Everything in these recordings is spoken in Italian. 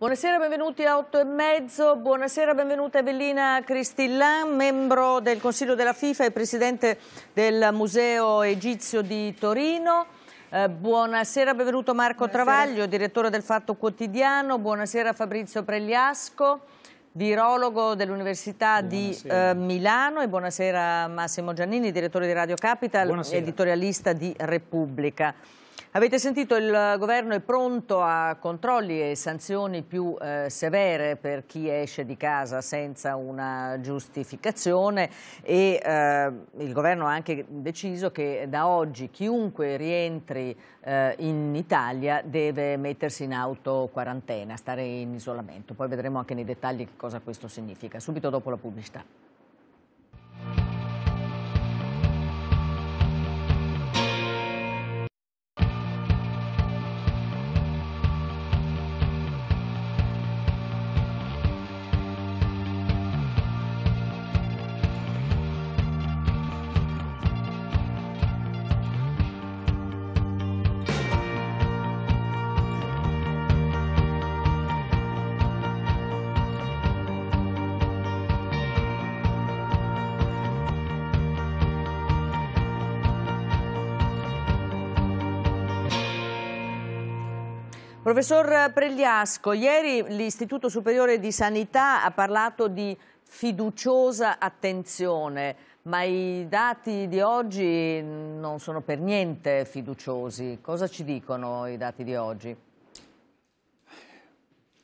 Buonasera, benvenuti a 8 e mezzo. Buonasera, benvenuta Evelina Cristillan, membro del Consiglio della FIFA e presidente del Museo Egizio di Torino. Eh, buonasera, benvenuto Marco buonasera. Travaglio, direttore del Fatto Quotidiano. Buonasera Fabrizio Pregliasco, virologo dell'Università di eh, Milano. E buonasera Massimo Giannini, direttore di Radio Capital, buonasera. editorialista di Repubblica. Avete sentito il governo è pronto a controlli e sanzioni più eh, severe per chi esce di casa senza una giustificazione e eh, il governo ha anche deciso che da oggi chiunque rientri eh, in Italia deve mettersi in auto quarantena, stare in isolamento. Poi vedremo anche nei dettagli che cosa questo significa. Subito dopo la pubblicità. Professor Pregliasco, ieri l'Istituto Superiore di Sanità ha parlato di fiduciosa attenzione, ma i dati di oggi non sono per niente fiduciosi. Cosa ci dicono i dati di oggi?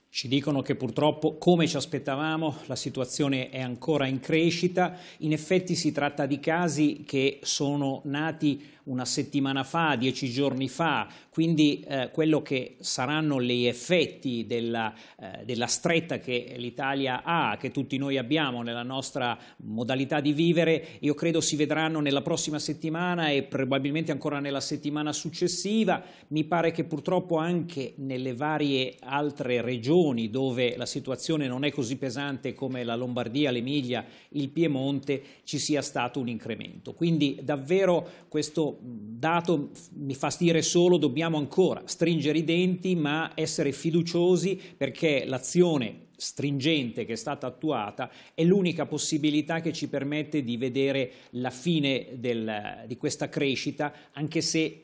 Ci dicono che purtroppo, come ci aspettavamo, la situazione è ancora in crescita. In effetti si tratta di casi che sono nati una settimana fa, dieci giorni fa, quindi eh, quello che saranno gli effetti della, eh, della stretta che l'Italia ha, che tutti noi abbiamo nella nostra modalità di vivere, io credo si vedranno nella prossima settimana e probabilmente ancora nella settimana successiva. Mi pare che purtroppo anche nelle varie altre regioni dove la situazione non è così pesante come la Lombardia, l'Emilia, il Piemonte, ci sia stato un incremento. Quindi davvero questo dato mi fa dire solo dobbiamo ancora stringere i denti ma essere fiduciosi perché l'azione stringente che è stata attuata è l'unica possibilità che ci permette di vedere la fine del, di questa crescita anche se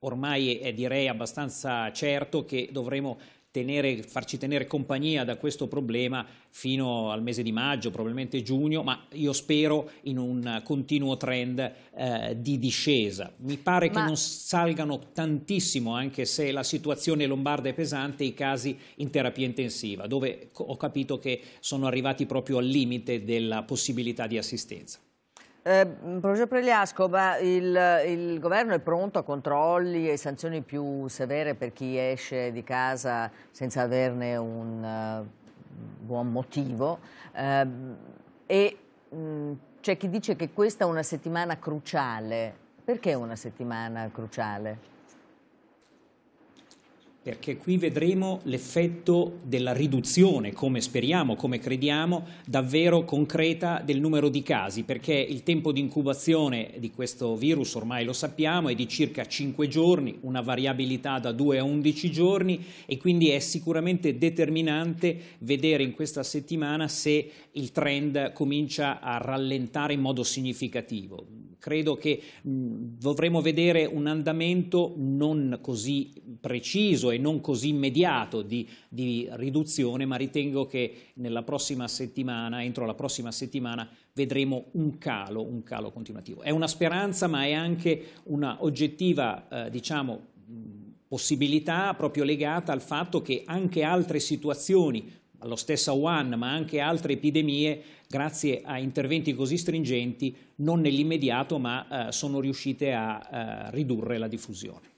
ormai è direi abbastanza certo che dovremo tenere, farci tenere compagnia da questo problema fino al mese di maggio, probabilmente giugno, ma io spero in un continuo trend eh, di discesa. Mi pare ma... che non salgano tantissimo, anche se la situazione lombarda è pesante, i casi in terapia intensiva, dove ho capito che sono arrivati proprio al limite della possibilità di assistenza. Eh, mm, professor Pregliasco, il, il, governo è pronto a controlli e sanzioni più severe per chi esce di casa senza averne un uh, buon motivo eh, e mm, c'è chi dice che questa è una settimana cruciale. Perché una settimana cruciale? perché qui vedremo l'effetto della riduzione, come speriamo, come crediamo, davvero concreta del numero di casi, perché il tempo di incubazione di questo virus, ormai lo sappiamo, è di circa 5 giorni, una variabilità da 2 a 11 giorni e quindi è sicuramente determinante vedere in questa settimana se il trend comincia a rallentare in modo significativo credo che mm, dovremo vedere un andamento non così preciso e non così immediato di, di riduzione, ma ritengo che nella prossima settimana, entro la prossima settimana, vedremo un calo, un calo continuativo. È una speranza, ma è anche una oggettiva, eh, diciamo, mm, possibilità proprio legata al fatto che anche altre situazioni lo stesso Wuhan, ma anche altre epidemie, grazie a interventi così stringenti, non nell'immediato, ma eh, sono riuscite a eh, ridurre la diffusione.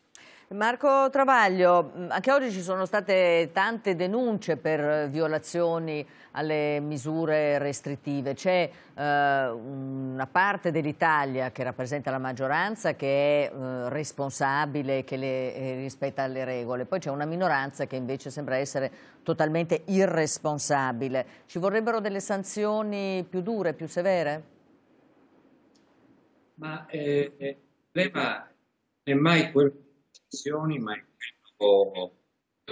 Marco Travaglio, anche oggi ci sono state tante denunce per eh, violazioni alle misure restrittive. C'è eh, una parte dell'Italia che rappresenta la maggioranza che è eh, responsabile, che le, eh, rispetta le regole. Poi c'è una minoranza che invece sembra essere totalmente irresponsabile. Ci vorrebbero delle sanzioni più dure, più severe? Ma il problema è mai quello lezioni, ma è un tempo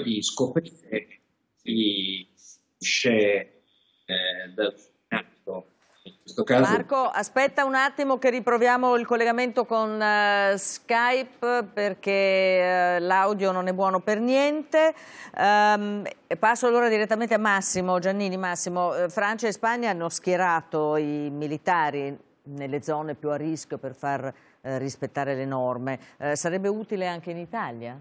di scoprire, chi esce eh, dal Caso... Marco, aspetta un attimo che riproviamo il collegamento con uh, Skype perché uh, l'audio non è buono per niente. Um, passo allora direttamente a Massimo, Giannini Massimo. Eh, Francia e Spagna hanno schierato i militari nelle zone più a rischio per far eh, rispettare le norme. Eh, sarebbe utile anche in Italia?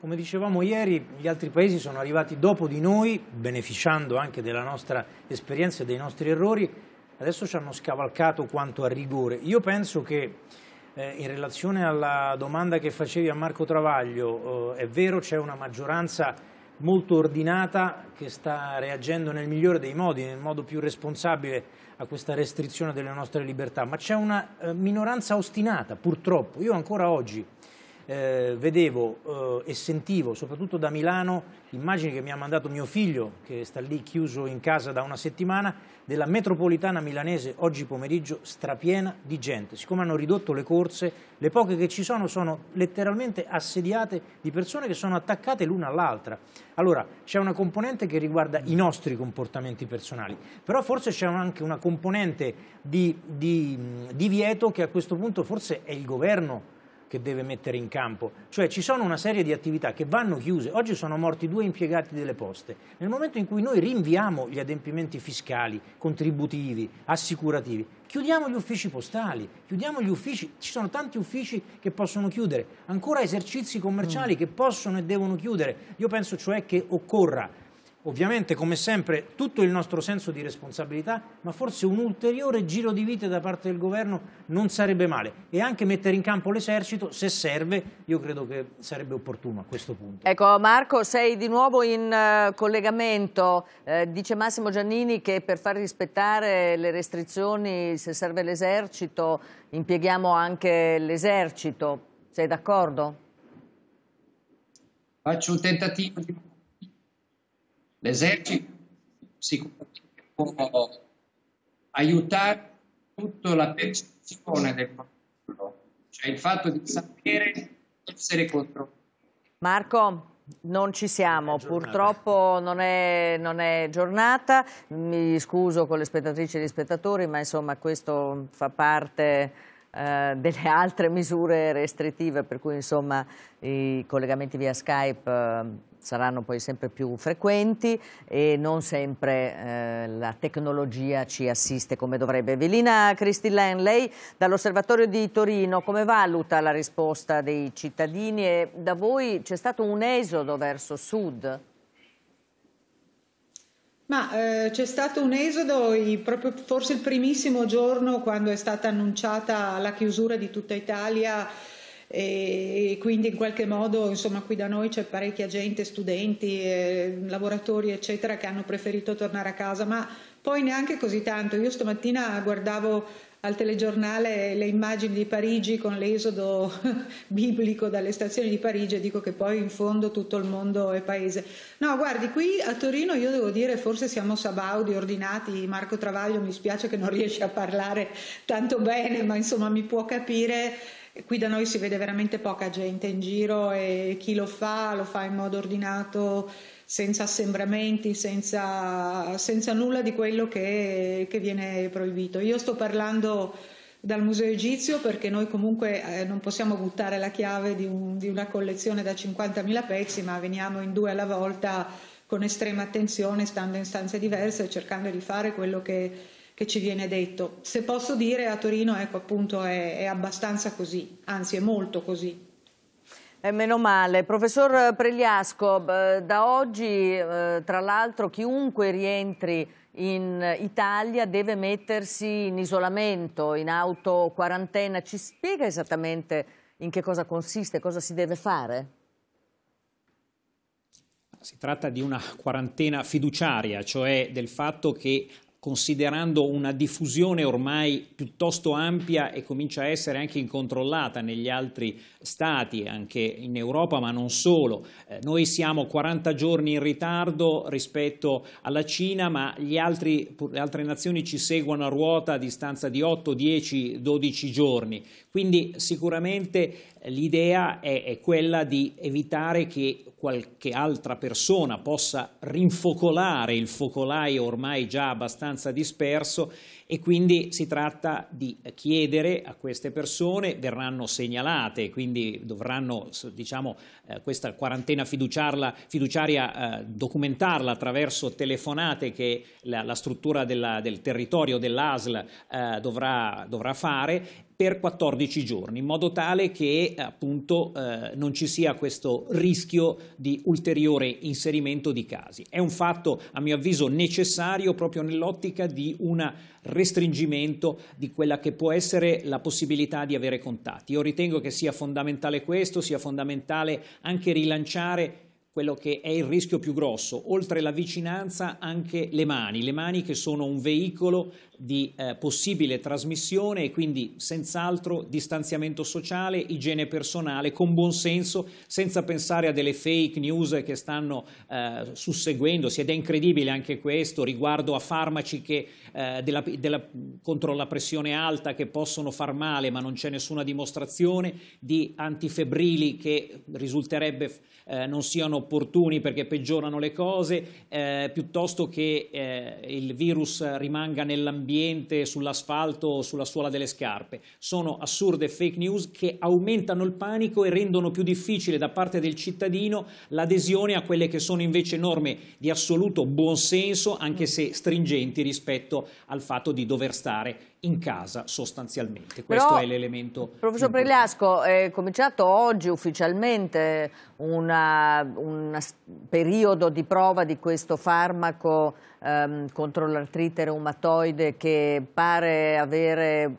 Come dicevamo ieri, gli altri paesi sono arrivati dopo di noi, beneficiando anche della nostra esperienza e dei nostri errori, adesso ci hanno scavalcato quanto a rigore. Io penso che eh, in relazione alla domanda che facevi a Marco Travaglio, eh, è vero c'è una maggioranza molto ordinata che sta reagendo nel migliore dei modi, nel modo più responsabile a questa restrizione delle nostre libertà, ma c'è una eh, minoranza ostinata, purtroppo. Io ancora oggi eh, vedevo eh, e sentivo, soprattutto da Milano, immagini che mi ha mandato mio figlio, che sta lì chiuso in casa da una settimana, della metropolitana milanese oggi pomeriggio strapiena di gente. Siccome hanno ridotto le corse, le poche che ci sono sono letteralmente assediate di persone che sono attaccate l'una all'altra. Allora, c'è una componente che riguarda i nostri comportamenti personali, però forse c'è anche una componente di, di, di vieto che a questo punto forse è il governo che deve mettere in campo. Cioè ci sono una serie di attività che vanno chiuse. Oggi sono morti due impiegati delle poste. Nel momento in cui noi rinviamo gli adempimenti fiscali, contributivi, assicurativi, chiudiamo gli uffici postali, chiudiamo gli uffici, ci sono tanti uffici che possono chiudere, ancora esercizi commerciali mm. che possono e devono chiudere. Io penso cioè che occorra ovviamente come sempre tutto il nostro senso di responsabilità, ma forse un ulteriore giro di vite da parte del governo non sarebbe male e anche mettere in campo l'esercito se serve, io credo che sarebbe opportuno a questo punto. Ecco Marco, sei di nuovo in uh, collegamento, eh, dice Massimo Giannini che per far rispettare le restrizioni se serve l'esercito impieghiamo anche l'esercito, sei d'accordo? Faccio un tentativo di L'esercito sicuramente può aiutare tutta la percezione del controllo, cioè il fatto di sapere essere controllato. Marco, non ci siamo, purtroppo non è, non è, giornata, mi scuso con le spettatrici e gli spettatori, ma insomma questo fa parte eh, delle altre misure restrittive, per cui insomma i collegamenti via Skype eh, saranno poi sempre più frequenti e non sempre eh, la tecnologia ci assiste come dovrebbe. Velina Cristillen, lei dall'Osservatorio di Torino come valuta la risposta dei cittadini e da voi c'è stato un esodo verso sud? Ma eh, c'è stato un esodo i, proprio forse il primissimo giorno quando è stata annunciata la chiusura di tutta Italia e, e quindi in qualche modo insomma qui da noi c'è parecchia gente, studenti, eh, lavoratori eccetera che hanno preferito tornare a casa ma poi neanche così tanto. Io stamattina guardavo al telegiornale le immagini di Parigi con l'esodo biblico dalle stazioni di Parigi e dico che poi in fondo tutto il mondo è paese. No, guardi, qui a Torino io devo dire forse siamo sabaudi, ordinati, Marco Travaglio mi spiace che non riesce a parlare tanto bene, ma insomma mi può capire qui da noi si vede veramente poca gente in giro e chi lo fa lo fa in modo ordinato senza assembramenti, senza, senza, nulla di quello che, che, viene proibito. Io sto parlando dal Museo Egizio perché noi comunque eh, non possiamo buttare la chiave di, un, di una collezione da 50.000 pezzi, ma veniamo in due alla volta con estrema attenzione, stando in stanze diverse, e cercando di fare quello che, che ci viene detto. Se posso dire, a Torino ecco, appunto, è, è abbastanza così, anzi è molto così. E eh, meno male. Professor Pregliasco, eh, da oggi eh, tra l'altro chiunque rientri in Italia deve mettersi in isolamento, in auto quarantena. Ci spiega esattamente in che cosa consiste, cosa si deve fare? Si tratta di una quarantena fiduciaria, cioè del fatto che considerando una diffusione ormai piuttosto ampia e comincia a essere anche incontrollata negli altri stati, anche in Europa, ma non solo. Eh, noi siamo 40 giorni in ritardo rispetto alla Cina, ma altri, le altre nazioni ci seguono a ruota a distanza di 8, 10, 12 giorni. Quindi sicuramente l'idea è, è quella di evitare che qualche altra persona possa rinfocolare il focolaio ormai già abbastanza disperso e quindi si tratta di chiedere a queste persone, verranno segnalate, quindi dovranno diciamo, eh, questa quarantena fiduciaria eh, documentarla attraverso telefonate che la, la struttura della, del territorio dell'ASL eh, dovrà, dovrà fare per 14 giorni, in modo tale che appunto eh, non ci sia questo rischio di ulteriore inserimento di casi. È un fatto, a mio avviso, necessario proprio nell'ottica di una restringimento di quella che può essere la possibilità di avere contatti. Io ritengo che sia fondamentale questo, sia fondamentale anche rilanciare quello che è il rischio più grosso, oltre la vicinanza anche le mani, le mani che sono un veicolo di eh, possibile trasmissione e quindi senz'altro distanziamento sociale, igiene personale, con buon senso, senza pensare a delle fake news che stanno eh, susseguendosi ed è incredibile anche questo riguardo a farmaci che eh, della, della, contro la pressione alta che possono far male ma non c'è nessuna dimostrazione, di antifebrili che risulterebbe eh, non siano opportuni perché peggiorano le cose, eh, piuttosto che eh, il virus rimanga nell'ambiente, sull'asfalto o sulla suola delle scarpe. Sono assurde fake news che aumentano il panico e rendono più difficile da parte del cittadino l'adesione a quelle che sono invece norme di assoluto buonsenso, anche se stringenti rispetto al fatto di dover stare in casa sostanzialmente. Questo Però, è l'elemento. Professor Pregliasco, è cominciato oggi ufficialmente un periodo di prova di questo farmaco ehm, contro l'artrite reumatoide che pare avere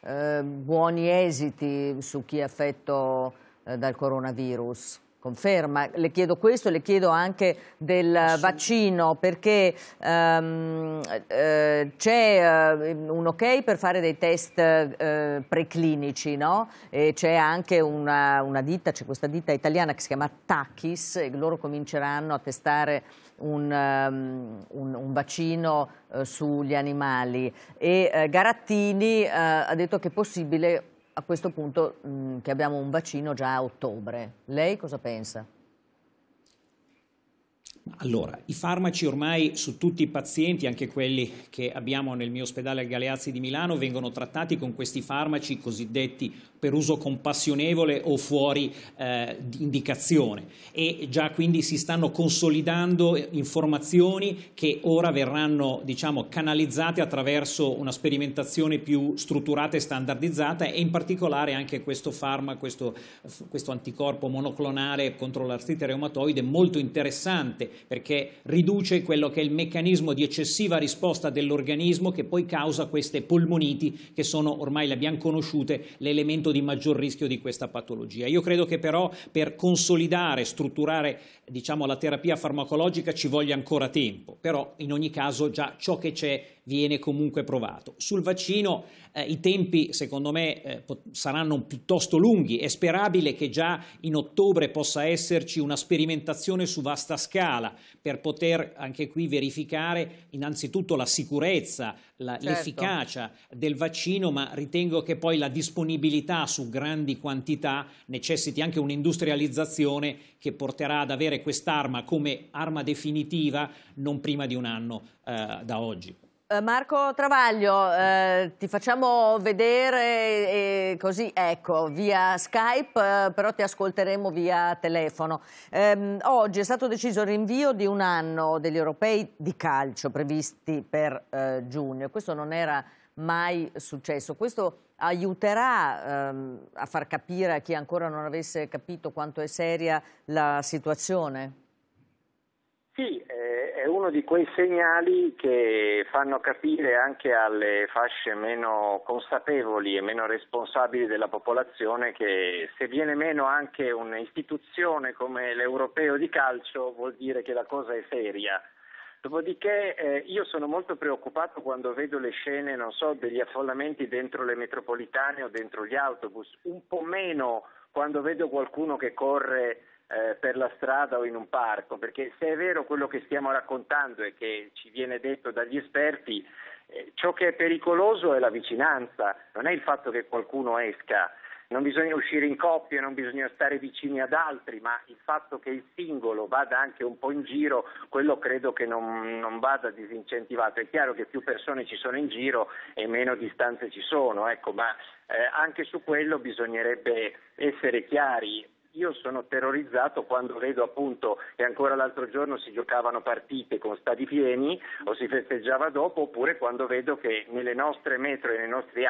eh, buoni esiti su chi è affetto eh, dal coronavirus. Conferma, le chiedo questo, le chiedo anche del eh, vaccino perché um, eh, c'è uh, un ok per fare dei test uh, preclinici, no? E c'è anche una, una ditta, c'è questa ditta italiana che si chiama Tachis e loro cominceranno a testare un, um, un, un vaccino uh, sugli animali e Garattini ha detto che è possibile a questo punto mh, che abbiamo un vaccino già a ottobre. Lei cosa pensa? Allora, i farmaci ormai su tutti i pazienti, anche quelli che abbiamo nel mio ospedale al Galeazzi di Milano, vengono trattati con questi farmaci cosiddetti per uso compassionevole o fuori eh, indicazione e già quindi si stanno consolidando eh, informazioni che ora verranno diciamo, canalizzate attraverso una sperimentazione più strutturata e standardizzata e in particolare anche questo farmaco, questo, questo anticorpo monoclonale contro l'artrite reumatoide molto interessante perché riduce quello che è il meccanismo di eccessiva risposta dell'organismo che poi causa queste polmoniti che sono ormai le abbiamo conosciute l'elemento di maggior rischio di questa patologia. Io credo che però per consolidare, strutturare diciamo, alla terapia farmacologica ci voglia ancora tempo, però in ogni caso già ciò che c'è viene comunque provato. Sul vaccino eh, i tempi secondo me eh, saranno piuttosto lunghi, è sperabile che già in ottobre possa esserci una sperimentazione su vasta scala per poter anche qui verificare innanzitutto la sicurezza, la, certo. l'efficacia del vaccino, ma ritengo che poi la disponibilità su grandi quantità necessiti anche un'industrializzazione che porterà ad avere quest'arma come arma definitiva non prima di un anno eh, da oggi. Eh, Marco Travaglio, eh, ti facciamo vedere eh, eh, così, ecco, via Skype, eh, però ti ascolteremo via telefono. Ehm, oggi è stato deciso il rinvio di un anno degli europei di calcio previsti per eh, giugno. Questo non era mai successo. Questo aiuterà ehm, a far capire a chi ancora non avesse capito quanto è seria la situazione? Sì, eh, è uno di quei segnali che fanno capire anche alle fasce meno consapevoli e meno responsabili della popolazione che se viene meno anche un'istituzione come l'Europeo di calcio vuol dire che la cosa è seria. Dopodiché eh, io sono molto preoccupato quando vedo le scene, non so, degli affollamenti dentro le metropolitane o dentro gli autobus, un po' meno quando vedo qualcuno che corre eh, per la strada o in un parco, perché se è vero quello che stiamo raccontando e che ci viene detto dagli esperti, eh, ciò che è pericoloso è la vicinanza, non è il fatto che qualcuno esca, non bisogna uscire in coppia, non bisogna stare vicini ad altri, ma il fatto che il singolo vada anche un po' in giro, quello credo che non, non vada disincentivato. È chiaro che più persone ci sono in giro e meno distanze ci sono, ecco, ma eh, anche su quello bisognerebbe essere chiari io sono terrorizzato quando vedo appunto che ancora l'altro giorno si giocavano partite con stadi pieni o si festeggiava dopo oppure quando vedo che nelle nostre metro e nei nostri,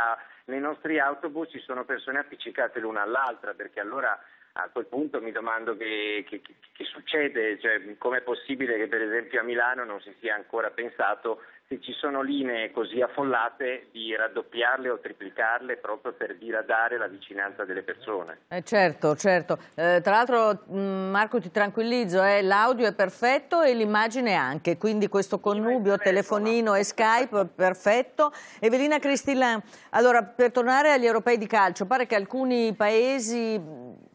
nei nostri autobus ci sono persone appiccicate l'una all'altra perché allora a quel punto mi domando che, che, che succede, cioè, com'è possibile che per esempio a Milano non si sia ancora pensato se ci sono linee così affollate di raddoppiarle o triplicarle proprio per diradare la vicinanza delle persone. Eh certo, certo. Eh, tra l'altro mm, Marco ti tranquillizzo, eh, l'audio è perfetto e l'immagine anche, quindi questo connubio telefonino e Skype perfetto. Evelina Cristillan, allora per tornare agli europei di calcio, pare che alcuni paesi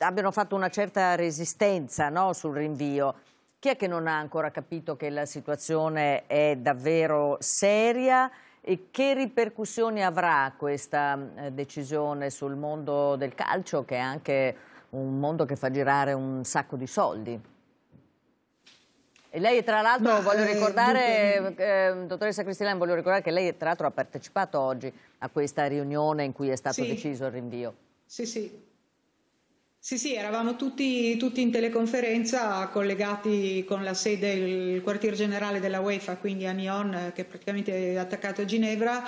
abbiano fatto una certa resistenza no, sul rinvio. Chi è che non ha ancora capito che la situazione è davvero seria e che ripercussioni avrà questa eh, decisione sul mondo del calcio che è anche un mondo che fa girare un sacco di soldi? E lei tra l'altro, no, voglio eh, ricordare, eh, eh, dottoressa Cristilani, voglio ricordare che lei tra l'altro ha partecipato oggi a questa riunione in cui è stato sì. deciso il rinvio. Sì, sì, sì, sì, eravamo tutti, tutti, in teleconferenza collegati con la sede, del quartier generale della UEFA, quindi a Nyon, che è praticamente attaccato a Ginevra.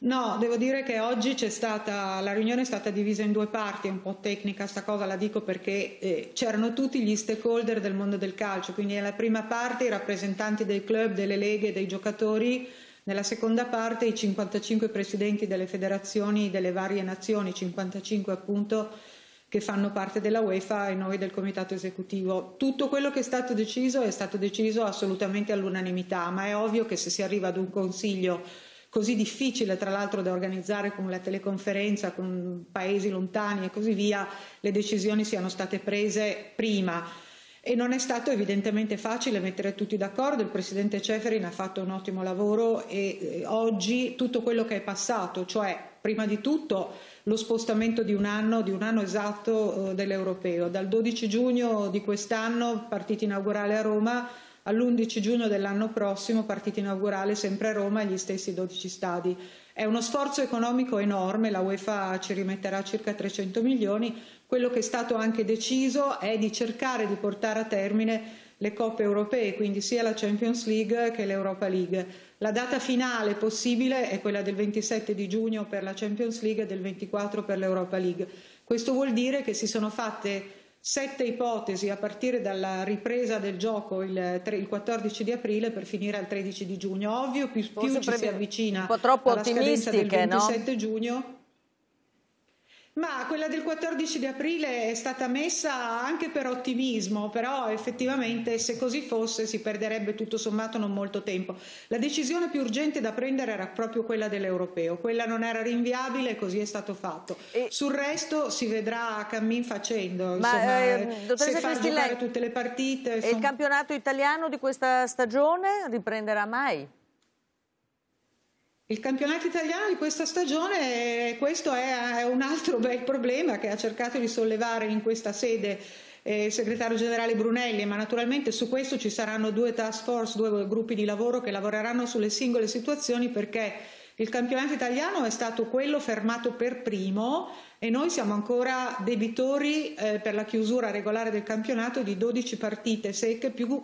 No, devo dire che oggi stata, la riunione è stata divisa in due parti, è un po' tecnica sta cosa, la dico perché eh, c'erano tutti gli stakeholder del mondo del calcio, quindi nella prima parte i rappresentanti dei club, delle leghe, dei giocatori, nella seconda parte i 55 presidenti delle federazioni delle varie nazioni, 55 appunto, che fanno parte della UEFA e noi del comitato esecutivo. Tutto quello che è stato deciso è stato deciso assolutamente all'unanimità, ma è ovvio che se si arriva ad un consiglio così difficile tra l'altro da organizzare con la teleconferenza, con paesi lontani e così via, le decisioni siano state prese prima. E non è stato evidentemente facile mettere tutti d'accordo, il Presidente Ceferin ha fatto un ottimo lavoro e eh, oggi tutto quello che è passato, cioè prima di tutto lo spostamento di un anno, di un anno esatto eh, dell'Europeo. Dal 12 giugno di quest'anno, partita inaugurale a Roma, all'11 giugno dell'anno prossimo, partita inaugurale sempre a Roma, gli stessi 12 stadi. È uno sforzo economico enorme, la UEFA ci rimetterà circa 300 milioni, quello che è stato anche deciso è di cercare di portare a termine le coppe europee, quindi sia la Champions League che l'Europa League. La data finale possibile è quella del 27 di giugno per la Champions League e del 24 per l'Europa League. Questo vuol dire che si sono fatte sette ipotesi a partire dalla ripresa del gioco il, tre, il 14 di aprile per finire al 13 di giugno. Ovvio, più, più ci si avvicina alla scadenza del 27 no? giugno, ma quella del 14 di aprile è stata messa anche per ottimismo, però effettivamente se così fosse si perderebbe tutto sommato non molto tempo. La decisione più urgente da prendere era proprio quella dell'europeo, quella non era rinviabile così è stato fatto. E... Sul resto si vedrà cammin facendo, Ma, insomma, eh, se far Cristina, giocare tutte le partite. Insomma... E il campionato italiano di questa stagione riprenderà mai? Il campionato italiano di questa stagione, questo è un altro bel problema che ha cercato di sollevare in questa sede eh, il segretario generale Brunelli, ma naturalmente su questo ci saranno due task force, due gruppi di lavoro che lavoreranno sulle singole situazioni perché il campionato italiano è stato quello fermato per primo e noi siamo ancora debitori eh, per la chiusura regolare del campionato di 12 partite secche più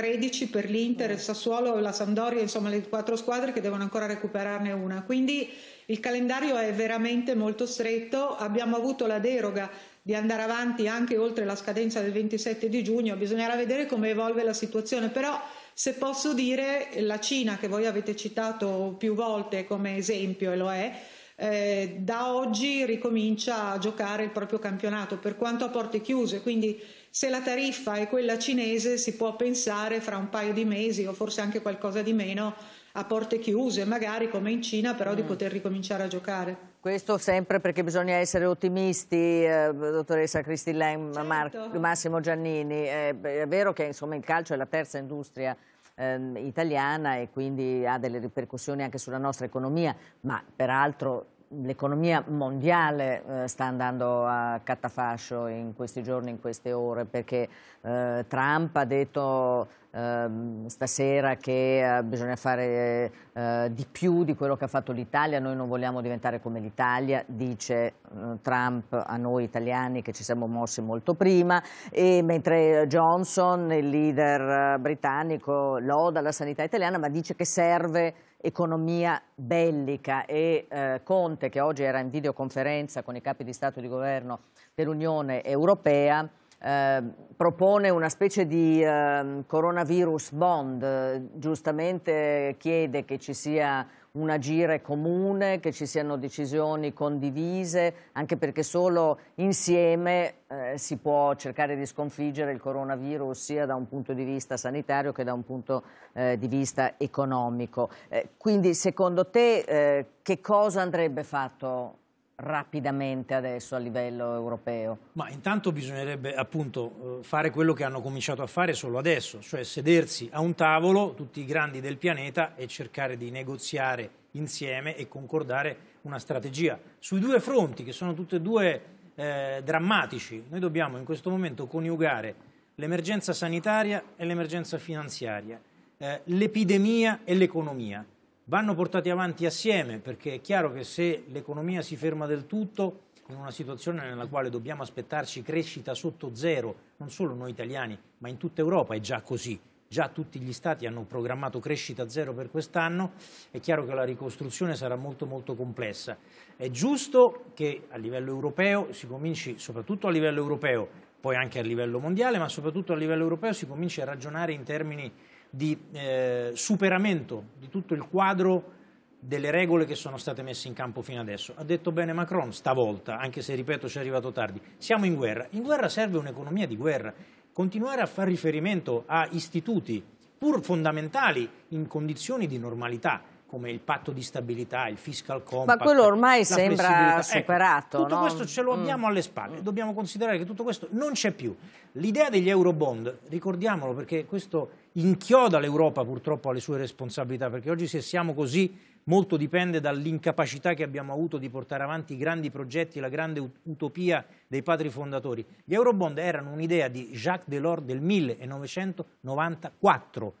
13 per l'Inter, il mm. Sassuolo, la Sampdoria, insomma le quattro squadre che devono ancora recuperarne una. Quindi il calendario è veramente molto stretto, abbiamo avuto la deroga di andare avanti anche oltre la scadenza del 27 di giugno, bisognerà vedere come evolve la situazione, però se posso dire la Cina che voi avete citato più volte come esempio e lo è, eh, da oggi ricomincia a giocare il proprio campionato per quanto a porte chiuse, quindi se la tariffa è quella cinese si può pensare fra un paio di mesi o forse anche qualcosa di meno a porte chiuse, magari come in Cina, però mm. di poter ricominciare a giocare. Questo sempre perché bisogna essere ottimisti, eh, dottoressa Cristillen, certo. Massimo Giannini. Eh, è vero che insomma, il calcio è la terza industria eh, italiana e quindi ha delle ripercussioni anche sulla nostra economia, ma peraltro l'economia mondiale eh, sta andando a catafascio in questi giorni, in queste ore, perché eh, Trump ha detto eh, stasera che eh, bisogna fare eh, di più di quello che ha fatto l'Italia, noi non vogliamo diventare come l'Italia, dice eh, Trump a noi italiani che ci siamo mossi molto prima, e mentre Johnson, il leader britannico, loda la sanità italiana, ma dice che serve economia bellica e eh, Conte, che oggi era in videoconferenza con i capi di Stato e di Governo dell'Unione Europea, eh, propone una specie di eh, coronavirus bond, giustamente chiede che ci sia un agire comune, che ci siano decisioni condivise, anche perché solo insieme eh, si può cercare di sconfiggere il coronavirus sia da un punto di vista sanitario che da un punto eh, di vista economico. Eh, quindi secondo te eh, che cosa andrebbe fatto rapidamente adesso a livello europeo? Ma intanto bisognerebbe appunto eh, fare quello che hanno cominciato a fare solo adesso, cioè sedersi a un tavolo tutti i grandi del pianeta e cercare di negoziare insieme e concordare una strategia sui due fronti che sono tutti e due eh, drammatici. Noi dobbiamo in questo momento coniugare l'emergenza sanitaria e l'emergenza finanziaria, eh, l'epidemia e l'economia vanno portati avanti assieme perché è chiaro che se l'economia si ferma del tutto in una situazione nella quale dobbiamo aspettarci crescita sotto zero, non solo noi italiani, ma in tutta Europa è già così. Già tutti gli stati hanno programmato crescita zero per quest'anno, è chiaro che la ricostruzione sarà molto molto complessa. È giusto che a livello europeo si cominci, soprattutto a livello europeo, poi anche a livello mondiale, ma soprattutto a livello europeo si cominci a ragionare in termini di eh, superamento di tutto il quadro delle regole che sono state messe in campo fino adesso. Ha detto bene Macron stavolta, anche se ripeto ci è arrivato tardi, siamo in guerra. In guerra serve un'economia di guerra. Continuare a far riferimento a istituti pur fondamentali in condizioni di normalità come il patto di stabilità, il fiscal compact. Ma quello ormai sembra ecco, superato. Ecco, tutto no? questo ce lo mm. abbiamo mm. alle spalle, dobbiamo considerare che tutto questo non c'è più. L'idea degli eurobond, ricordiamolo perché questo inchioda l'Europa purtroppo alle sue responsabilità, perché oggi se siamo così molto dipende dall'incapacità che abbiamo avuto di portare avanti i grandi progetti, la grande utopia dei padri fondatori. Gli eurobond erano un'idea di Jacques Delors del 1994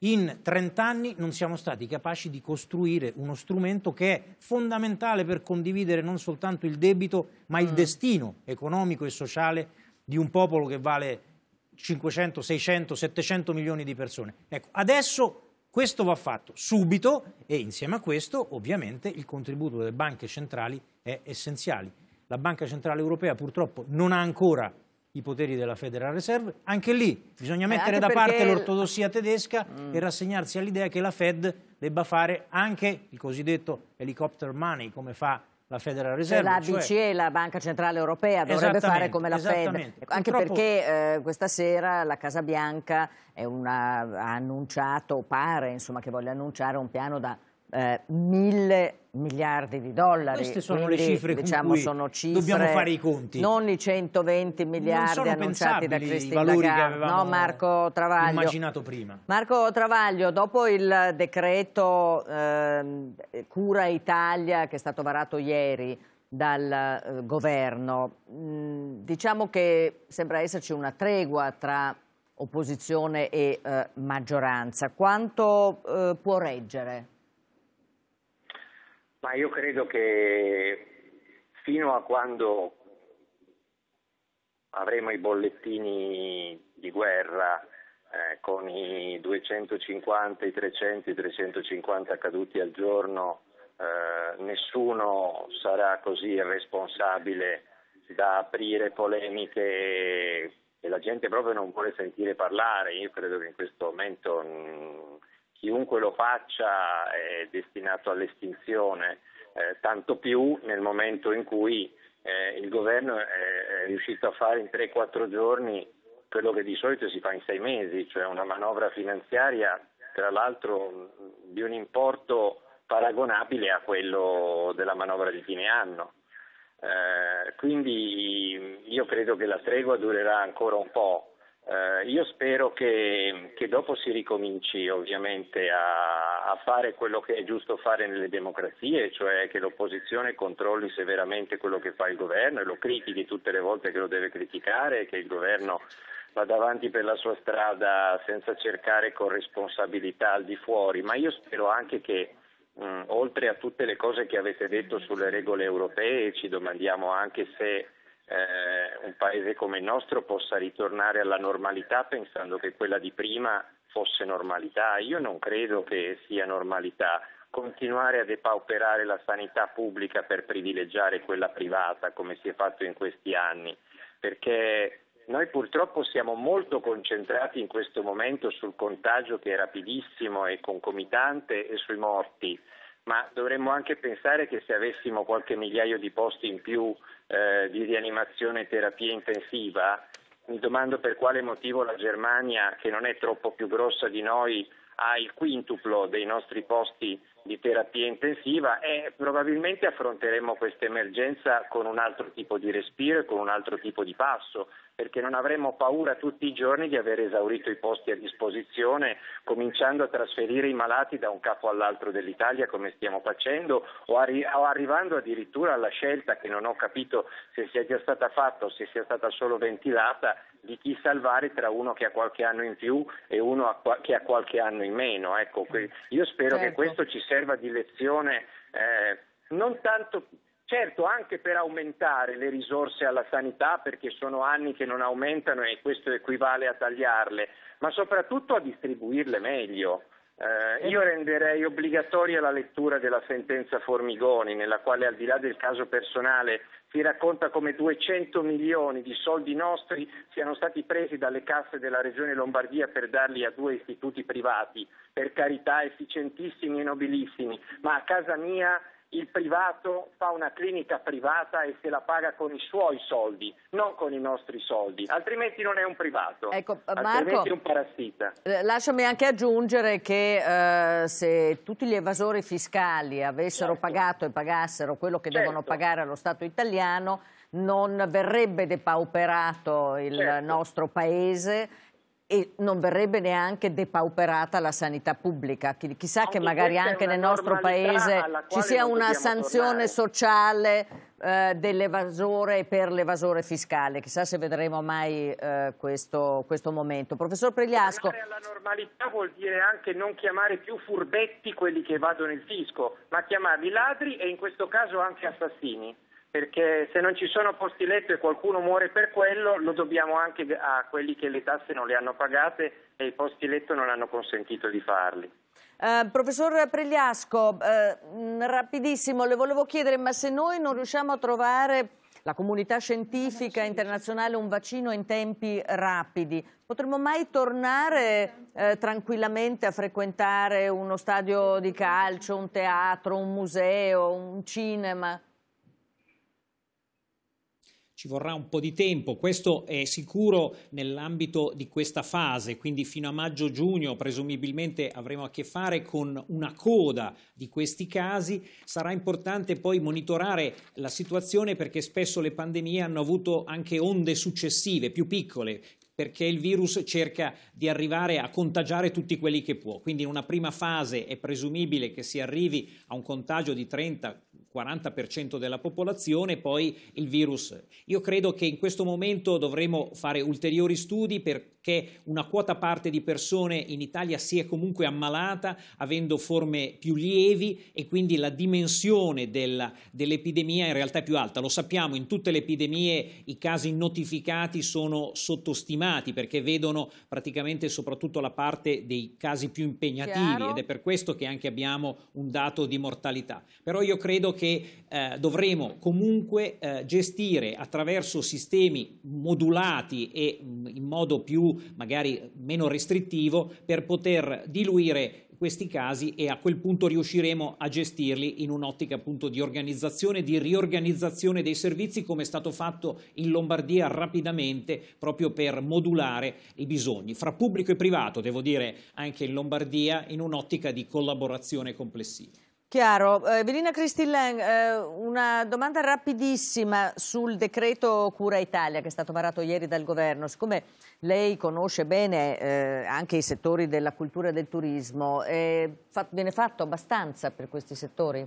in 30 anni non siamo stati capaci di costruire uno strumento che è fondamentale per condividere non soltanto il debito, ma il mm. destino economico e sociale di un popolo che vale 500, 600, 700 milioni di persone. Ecco, adesso questo va fatto subito e insieme a questo ovviamente il contributo delle banche centrali è essenziale. La Banca Centrale Europea purtroppo non ha ancora i poteri della Federal Reserve. Anche lì bisogna mettere da parte l'ortodossia tedesca mm. e rassegnarsi all'idea che la Fed debba fare anche il cosiddetto helicopter money, come fa la Federal cioè, Reserve. Cioè la BCE, cioè... la Banca Centrale Europea, dovrebbe fare come la Fed. Anche Purtroppo... perché eh, questa sera la Casa Bianca una, ha annunciato, pare insomma, che voglia annunciare un piano da eh, mille miliardi di dollari. Queste sono Quindi, le cifre diciamo, sono cifre, dobbiamo fare i conti. Non i 120 miliardi annunciati da Cristina Lagarde, no Marco Travaglio. immaginato prima. Marco Travaglio, dopo il decreto eh, Cura Italia che è stato varato ieri dal eh, governo, mh, mm, diciamo che sembra esserci una tregua tra opposizione e eh, maggioranza. Quanto eh, può reggere? Ma io credo che fino a quando avremo i bollettini di guerra eh, con i 250, i 300, i 350 caduti al giorno, eh, nessuno sarà così irresponsabile da aprire polemiche che la gente proprio non vuole sentire parlare. Io credo che in questo momento mh, mm, chiunque lo faccia è destinato all'estinzione, eh, tanto più nel momento in cui eh, il governo è riuscito a fare in 3-4 giorni quello che di solito si fa in 6 mesi, cioè una manovra finanziaria tra l'altro di un importo paragonabile a quello della manovra di fine anno. Eh, quindi io credo che la tregua durerà ancora un po'. Eh, io spero che, che, dopo si ricominci ovviamente a, a, fare quello che è giusto fare nelle democrazie, cioè che l'opposizione controlli severamente quello che fa il governo e lo critichi tutte le volte che lo deve criticare, che il governo vada avanti per la sua strada senza cercare corresponsabilità al di fuori, ma io spero anche che mh, oltre a tutte le cose che avete detto sulle regole europee ci domandiamo anche se eh, un paese come il nostro possa ritornare alla normalità pensando che quella di prima fosse normalità. Io non credo che sia normalità continuare a depauperare la sanità pubblica per privilegiare quella privata come si è fatto in questi anni, perché noi purtroppo siamo molto concentrati in questo momento sul contagio che è rapidissimo e concomitante e sui morti ma dovremmo anche pensare che se avessimo qualche migliaio di posti in più eh, di rianimazione e terapia intensiva, mi domando per quale motivo la Germania, che non è troppo più grossa di noi, ha il quintuplo dei nostri posti di terapia intensiva e probabilmente affronteremo questa emergenza con un altro tipo di respiro e con un altro tipo di passo, perché non avremo paura tutti i giorni di aver esaurito i posti a disposizione, cominciando a trasferire i malati da un capo all'altro dell'Italia come stiamo facendo o, arri- o arrivando addirittura alla scelta che non ho capito se sia già stata fatta o se sia stata solo ventilata di chi salvare tra uno che ha qualche anno in più e uno che ha qualche anno in meno. Ecco, io spero certo. che questo ci serva di lezione eh, non tanto Certo, anche per aumentare le risorse alla sanità, perché sono anni che non aumentano e questo equivale a tagliarle, ma soprattutto a distribuirle meglio. Eh, io renderei obbligatoria la lettura della sentenza Formigoni, nella quale al di là del caso personale si racconta come 200 milioni di soldi nostri siano stati presi dalle casse della Regione Lombardia per darli a due istituti privati, per carità efficientissimi e nobilissimi, ma a casa mia il privato fa una clinica privata e se la paga con i suoi soldi, non con i nostri soldi, altrimenti non è un privato, ecco, eh, Marco, è un parassita. Eh, lasciami anche aggiungere che eh, se tutti gli evasori fiscali avessero certo. pagato e pagassero quello che certo. devono pagare allo Stato italiano, non verrebbe depauperato il certo. nostro paese e non verrebbe neanche depauperata la sanità pubblica. Chissà anche che magari anche nel nostro paese ci sia una sanzione tornare. sociale eh, dell'evasore per l'evasore fiscale. Chissà se vedremo mai eh, questo, questo, momento. Professor Pregliasco. Tornare alla normalità vuol dire anche non chiamare più furbetti quelli che evadono il fisco, ma chiamarli ladri e in questo caso anche assassini perché se non ci sono posti letto e qualcuno muore per quello, lo dobbiamo anche a quelli che le tasse non le hanno pagate e i posti letto non hanno consentito di farli. Eh, professor Pregliasco, eh, mm, rapidissimo, le volevo chiedere, ma se noi non riusciamo a trovare la comunità scientifica internazionale un vaccino in tempi rapidi, potremmo mai tornare eh, tranquillamente a frequentare uno stadio di calcio, un teatro, un museo, un cinema? ci vorrà un po' di tempo, questo è sicuro nell'ambito di questa fase, quindi fino a maggio-giugno presumibilmente avremo a che fare con una coda di questi casi, sarà importante poi monitorare la situazione perché spesso le pandemie hanno avuto anche onde successive, più piccole, perché il virus cerca di arrivare a contagiare tutti quelli che può. Quindi in una prima fase è presumibile che si arrivi a un contagio di 30 40% della popolazione, poi il virus. Io credo che in questo momento dovremo fare ulteriori studi per che una quota parte di persone in Italia si è comunque ammalata, avendo forme più lievi e quindi la dimensione della, dell'epidemia in realtà è più alta. Lo sappiamo, in tutte le epidemie i casi notificati sono sottostimati perché vedono praticamente soprattutto la parte dei casi più impegnativi Chiaro. ed è per questo che anche abbiamo un dato di mortalità. Però io credo che eh, dovremo comunque eh, gestire attraverso sistemi modulati e mm, in modo più magari meno restrittivo per poter diluire questi casi e a quel punto riusciremo a gestirli in un'ottica appunto di organizzazione, di riorganizzazione dei servizi come è stato fatto in Lombardia rapidamente proprio per modulare i bisogni fra pubblico e privato, devo dire anche in Lombardia, in un'ottica di collaborazione complessiva. Chiaro. Eh, Evelina Cristillen, eh, una domanda rapidissima sul decreto Cura Italia che è stato varato ieri dal governo. Siccome lei conosce bene eh, anche i settori della cultura e del turismo, viene fatto abbastanza per questi settori?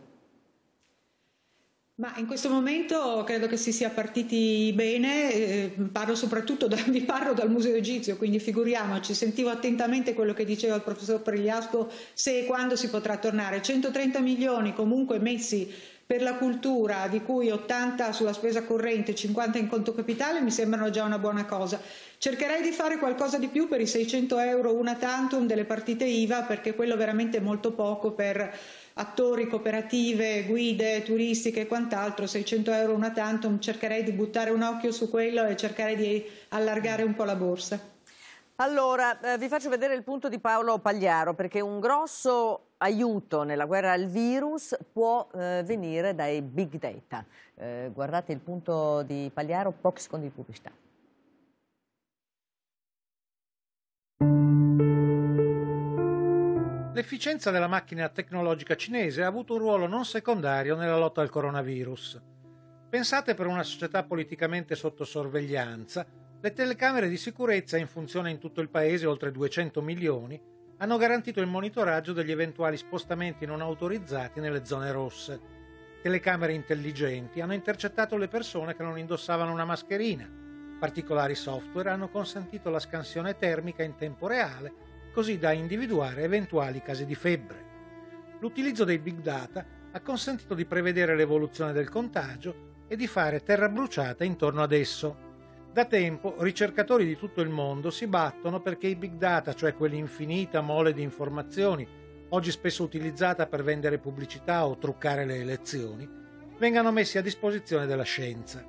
Ma in questo momento credo che si sia partiti bene, eh, parlo soprattutto, da, vi parlo dal Museo Egizio, quindi figuriamoci, sentivo attentamente quello che diceva il professor Pregliasco, se e quando si potrà tornare. 130 milioni comunque messi per la cultura, di cui 80 sulla spesa corrente, 50 in conto capitale, mi sembrano già una buona cosa. Cercherei di fare qualcosa di più per i 600 euro una tantum delle partite IVA, perché quello veramente è molto poco per attori, cooperative, guide turistiche e quant'altro, 600 euro una tantum, cercherei di buttare un occhio su quello e cercare di allargare un po' la borsa. Allora, eh, vi faccio vedere il punto di Paolo Pagliaro, perché un grosso aiuto nella guerra al virus può eh, venire dai big data. Eh, guardate il punto di Pagliaro, pochi secondi di pubblicità. L'efficienza della macchina tecnologica cinese ha avuto un ruolo non secondario nella lotta al coronavirus. Pensate per una società politicamente sotto sorveglianza, le telecamere di sicurezza in funzione in tutto il paese, oltre 200 milioni, hanno garantito il monitoraggio degli eventuali spostamenti non autorizzati nelle zone rosse. Telecamere intelligenti hanno intercettato le persone che non indossavano una mascherina. Particolari software hanno consentito la scansione termica in tempo reale così da individuare eventuali casi di febbre. L'utilizzo dei big data ha consentito di prevedere l'evoluzione del contagio e di fare terra bruciata intorno ad esso. Da tempo ricercatori di tutto il mondo si battono perché i big data, cioè quell'infinita mole di informazioni, oggi spesso utilizzata per vendere pubblicità o truccare le elezioni, vengano messi a disposizione della scienza.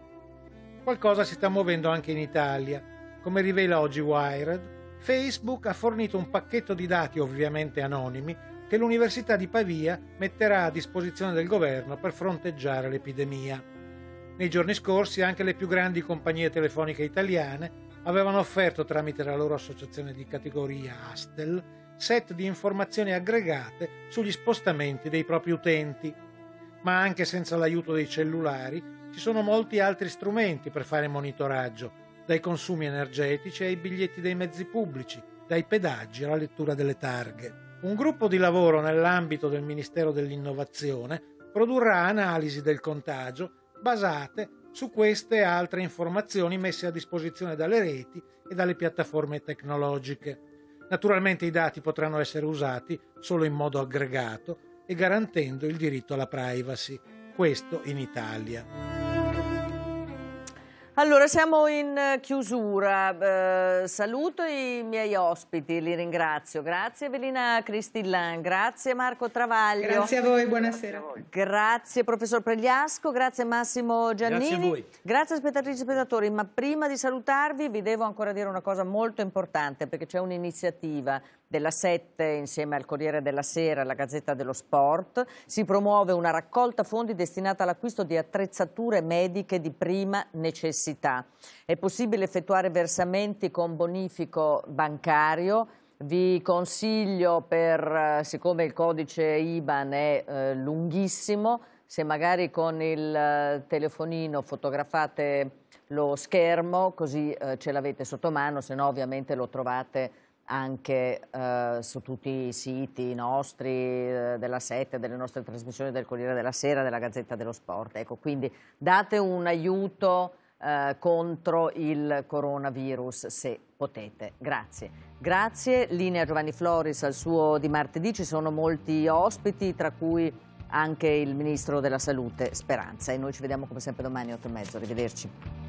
Qualcosa si sta muovendo anche in Italia, come rivela oggi Wired, Facebook ha fornito un pacchetto di dati ovviamente anonimi che l'Università di Pavia metterà a disposizione del governo per fronteggiare l'epidemia. Nei giorni scorsi anche le più grandi compagnie telefoniche italiane avevano offerto tramite la loro associazione di categoria Astel set di informazioni aggregate sugli spostamenti dei propri utenti. Ma anche senza l'aiuto dei cellulari ci sono molti altri strumenti per fare monitoraggio, dai consumi energetici ai biglietti dei mezzi pubblici, dai pedaggi alla lettura delle targhe. Un gruppo di lavoro nell'ambito del Ministero dell'Innovazione produrrà analisi del contagio basate su queste e altre informazioni messe a disposizione dalle reti e dalle piattaforme tecnologiche. Naturalmente i dati potranno essere usati solo in modo aggregato e garantendo il diritto alla privacy, questo in Italia. Allora, siamo in eh, chiusura. Eh, saluto i miei ospiti, li ringrazio. Grazie Evelina Cristillan, grazie Marco Travaglio. Grazie a voi, buonasera. Grazie professor Pregliasco, grazie Massimo Giannini. Grazie a voi. Grazie spettatrici e spettatori, ma prima di salutarvi vi devo ancora dire una cosa molto importante perché c'è un'iniziativa della Sette insieme al Corriere della Sera e alla Gazzetta dello Sport. Si promuove una raccolta fondi destinata all'acquisto di attrezzature mediche di prima necessità. È possibile effettuare versamenti con bonifico bancario. Vi consiglio, per, eh, siccome il codice IBAN è eh, lunghissimo, se magari con il eh, telefonino fotografate lo schermo, così eh, ce l'avete sotto mano, se no ovviamente lo trovate anche eh, su tutti i siti nostri, eh, della Sette, delle nostre trasmissioni del Corriere della Sera, della Gazzetta dello Sport. Ecco, quindi date un aiuto eh, contro il coronavirus se potete. Grazie. Grazie, linea Giovanni Floris al suo di martedì, ci sono molti ospiti, tra cui anche il Ministro della Salute Speranza e noi ci vediamo come sempre domani alle 8.30. Arrivederci.